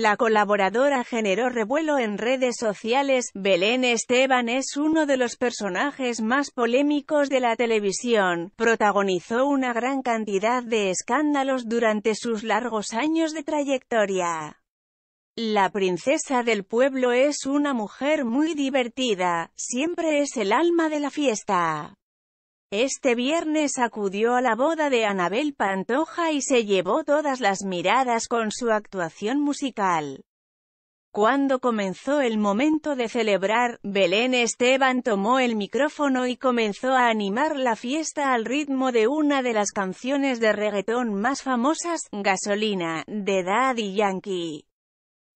La colaboradora generó revuelo en redes sociales. Belén Esteban es uno de los personajes más polémicos de la televisión. Protagonizó una gran cantidad de escándalos durante sus largos años de trayectoria. La princesa del pueblo es una mujer muy divertida, siempre es el alma de la fiesta. Este viernes acudió a la boda de Anabel Pantoja y se llevó todas las miradas con su actuación musical. Cuando comenzó el momento de celebrar, Belén Esteban tomó el micrófono y comenzó a animar la fiesta al ritmo de una de las canciones de reggaetón más famosas, Gasolina, de Daddy Yankee.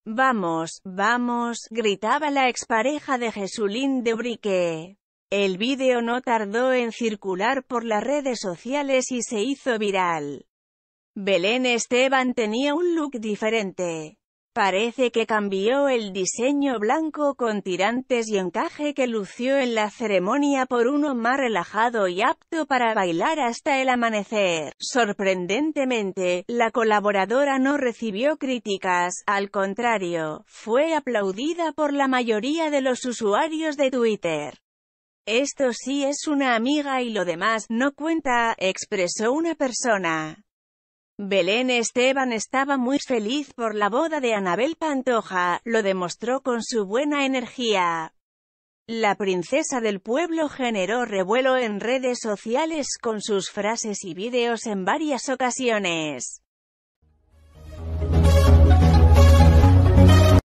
Vamos, vamos, gritaba la expareja de Jesulín de Brique. El vídeo no tardó en circular por las redes sociales y se hizo viral. Belén Esteban tenía un look diferente. Parece que cambió el diseño blanco con tirantes y encaje que lució en la ceremonia por uno más relajado y apto para bailar hasta el amanecer. Sorprendentemente, la colaboradora no recibió críticas, al contrario, fue aplaudida por la mayoría de los usuarios de Twitter. Esto sí es una amiga y lo demás no cuenta, expresó una persona. Belén Esteban estaba muy feliz por la boda de Anabel Pantoja, lo demostró con su buena energía. La princesa del pueblo generó revuelo en redes sociales con sus frases y vídeos en varias ocasiones.